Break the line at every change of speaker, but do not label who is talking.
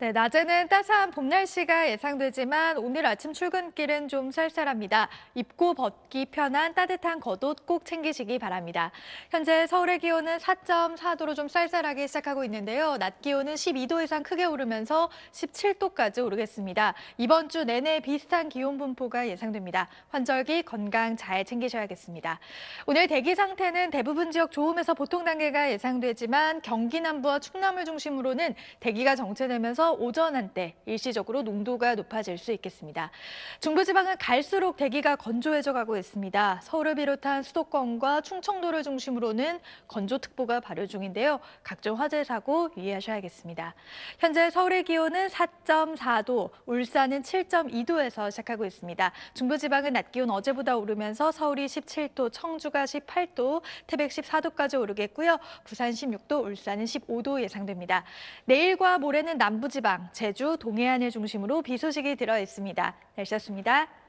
네, 낮에는 따스한 봄 날씨가 예상되지만 오늘 아침 출근길은 좀 쌀쌀합니다. 입고 벗기 편한 따뜻한 겉옷 꼭 챙기시기 바랍니다. 현재 서울의 기온은 4.4도로 좀 쌀쌀하게 시작하고 있는데요. 낮 기온은 12도 이상 크게 오르면서 17도까지 오르겠습니다. 이번 주 내내 비슷한 기온 분포가 예상됩니다. 환절기 건강 잘 챙기셔야겠습니다. 오늘 대기 상태는 대부분 지역 좋음에서 보통 단계가 예상되지만 경기 남부와 충남을 중심으로는 대기가 정체되면서 오전 한때 일시적으로 농도가 높아질 수 있겠습니다. 중부지방은 갈수록 대기가 건조해져 가고 있습니다. 서울을 비롯한 수도권과 충청도를 중심으로는 건조특보가 발효 중인데요. 각종 화재 사고 유의하셔야겠습니다. 현재 서울의 기온은 4.4도, 울산은 7.2도에서 시작하고 있습니다. 중부지방은 낮 기온 어제보다 오르면서 서울이 17도, 청주가 18도, 태백 14도까지 오르겠고요. 부산 16도, 울산은 15도 예상됩니다. 내일과 모레는 남부지방 지방, 제주 동해안을 중심으로 비 소식이 들어 있습니다. 날씨였습니다.